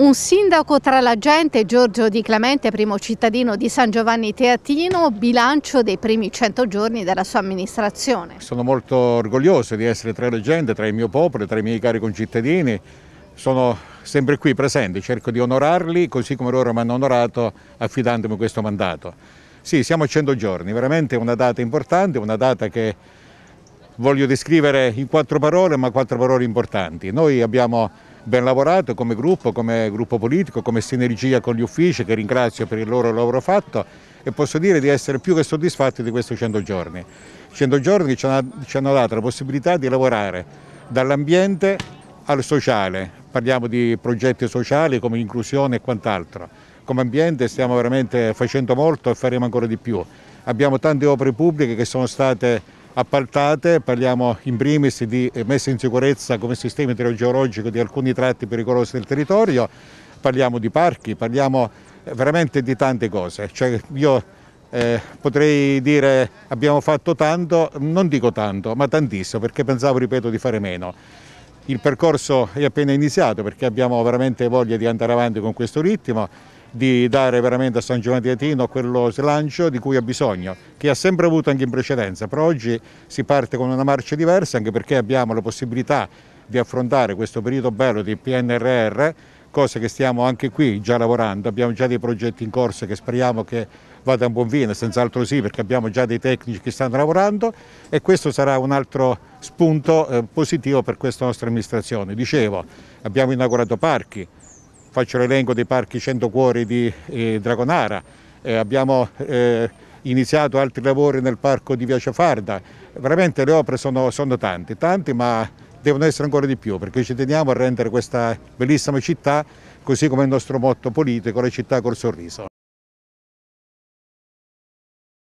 Un sindaco tra la gente, Giorgio Di Clemente, primo cittadino di San Giovanni Teatino, bilancio dei primi 100 giorni della sua amministrazione. Sono molto orgoglioso di essere tra la gente, tra il mio popolo, tra i miei cari concittadini. Sono sempre qui presente, cerco di onorarli così come loro mi hanno onorato affidandomi questo mandato. Sì, siamo a 100 giorni, veramente una data importante, una data che voglio descrivere in quattro parole, ma quattro parole importanti. Noi abbiamo ben lavorato come gruppo, come gruppo politico, come sinergia con gli uffici, che ringrazio per il loro lavoro fatto e posso dire di essere più che soddisfatti di questi 100 giorni. 100 giorni ci hanno dato la possibilità di lavorare dall'ambiente al sociale, parliamo di progetti sociali come inclusione e quant'altro. Come ambiente stiamo veramente facendo molto e faremo ancora di più. Abbiamo tante opere pubbliche che sono state appaltate, parliamo in primis di messa in sicurezza come sistema idrogeologico di alcuni tratti pericolosi del territorio, parliamo di parchi, parliamo eh, veramente di tante cose. Cioè io eh, potrei dire abbiamo fatto tanto, non dico tanto, ma tantissimo, perché pensavo, ripeto, di fare meno. Il percorso è appena iniziato perché abbiamo veramente voglia di andare avanti con questo ritmo di dare veramente a San Giovanni di Atino quello slancio di cui ha bisogno, che ha sempre avuto anche in precedenza, però oggi si parte con una marcia diversa anche perché abbiamo la possibilità di affrontare questo periodo bello di PNRR, cosa che stiamo anche qui già lavorando, abbiamo già dei progetti in corso che speriamo che vada a buon fine, senz'altro sì perché abbiamo già dei tecnici che stanno lavorando e questo sarà un altro spunto eh, positivo per questa nostra amministrazione. Dicevo, abbiamo inaugurato parchi, Faccio l'elenco dei parchi 100 cuori di eh, Dragonara, eh, abbiamo eh, iniziato altri lavori nel parco di Via Cefarda, veramente le opere sono, sono tante, tante ma devono essere ancora di più perché ci teniamo a rendere questa bellissima città così come il nostro motto politico, la città col sorriso.